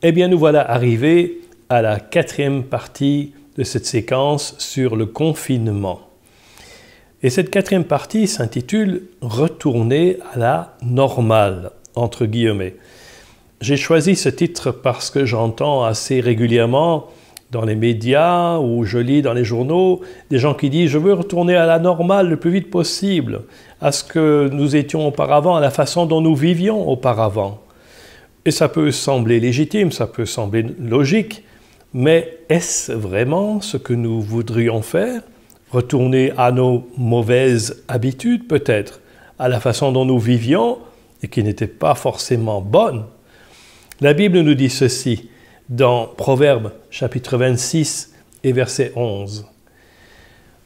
Eh bien, nous voilà arrivés à la quatrième partie de cette séquence sur le confinement. Et cette quatrième partie s'intitule Retourner à la normale, entre guillemets. J'ai choisi ce titre parce que j'entends assez régulièrement dans les médias ou je lis dans les journaux des gens qui disent je veux retourner à la normale le plus vite possible, à ce que nous étions auparavant, à la façon dont nous vivions auparavant. Et ça peut sembler légitime, ça peut sembler logique, mais est-ce vraiment ce que nous voudrions faire Retourner à nos mauvaises habitudes peut-être, à la façon dont nous vivions et qui n'était pas forcément bonne. La Bible nous dit ceci dans Proverbes chapitre 26 et verset 11.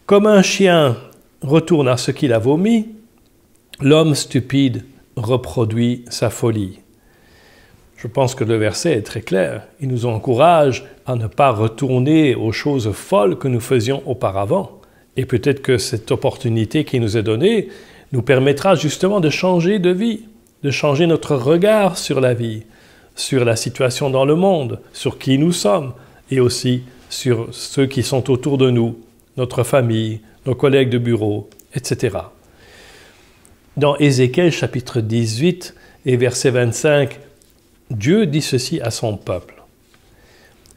Comme un chien retourne à ce qu'il a vomi, l'homme stupide reproduit sa folie. Je pense que le verset est très clair. Il nous encourage à ne pas retourner aux choses folles que nous faisions auparavant. Et peut-être que cette opportunité qui nous est donnée nous permettra justement de changer de vie, de changer notre regard sur la vie, sur la situation dans le monde, sur qui nous sommes et aussi sur ceux qui sont autour de nous, notre famille, nos collègues de bureau, etc. Dans Ézéchiel chapitre 18 et verset 25, Dieu dit ceci à son peuple.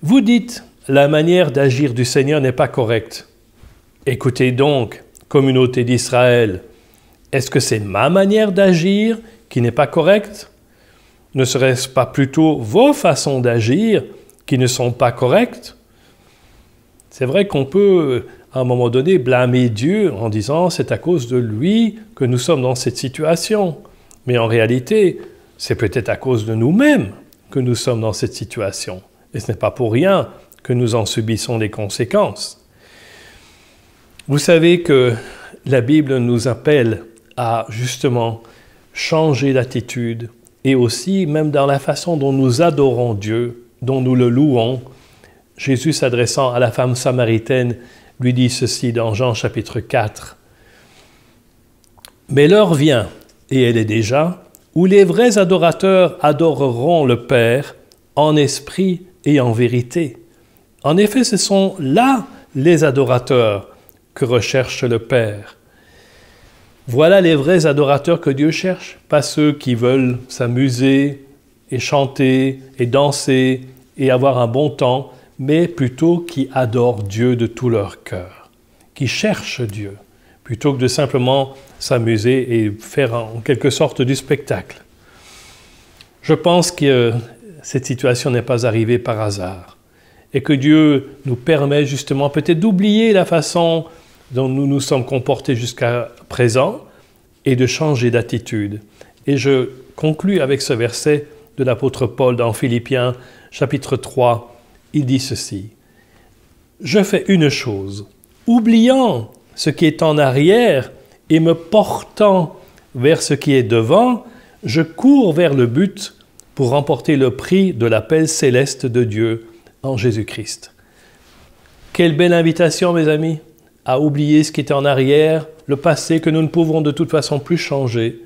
Vous dites, la manière d'agir du Seigneur n'est pas correcte. Écoutez donc, communauté d'Israël, est-ce que c'est ma manière d'agir qui n'est pas correcte Ne serait-ce pas plutôt vos façons d'agir qui ne sont pas correctes C'est vrai qu'on peut, à un moment donné, blâmer Dieu en disant c'est à cause de lui que nous sommes dans cette situation. Mais en réalité, c'est peut-être à cause de nous-mêmes que nous sommes dans cette situation. Et ce n'est pas pour rien que nous en subissons les conséquences. Vous savez que la Bible nous appelle à justement changer d'attitude et aussi même dans la façon dont nous adorons Dieu, dont nous le louons. Jésus s'adressant à la femme samaritaine lui dit ceci dans Jean chapitre 4. Mais l'heure vient, et elle est déjà, où les vrais adorateurs adoreront le Père en esprit et en vérité. En effet, ce sont là les adorateurs que recherche le Père. Voilà les vrais adorateurs que Dieu cherche, pas ceux qui veulent s'amuser et chanter et danser et avoir un bon temps, mais plutôt qui adorent Dieu de tout leur cœur, qui cherchent Dieu plutôt que de simplement s'amuser et faire en quelque sorte du spectacle. Je pense que euh, cette situation n'est pas arrivée par hasard et que Dieu nous permet justement peut-être d'oublier la façon dont nous nous sommes comportés jusqu'à présent et de changer d'attitude. Et je conclus avec ce verset de l'apôtre Paul dans Philippiens chapitre 3. Il dit ceci. Je fais une chose, oubliant ce qui est en arrière et me portant vers ce qui est devant, je cours vers le but pour remporter le prix de l'appel céleste de Dieu en Jésus-Christ. Quelle belle invitation, mes amis, à oublier ce qui est en arrière, le passé que nous ne pouvons de toute façon plus changer,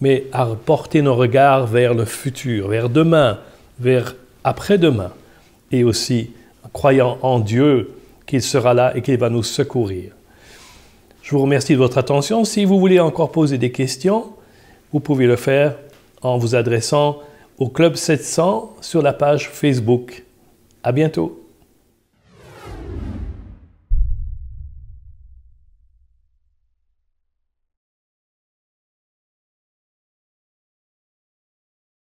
mais à porter nos regards vers le futur, vers demain, vers après-demain, et aussi croyant en Dieu qu'il sera là et qu'il va nous secourir. Je vous remercie de votre attention. Si vous voulez encore poser des questions, vous pouvez le faire en vous adressant au Club 700 sur la page Facebook. À bientôt.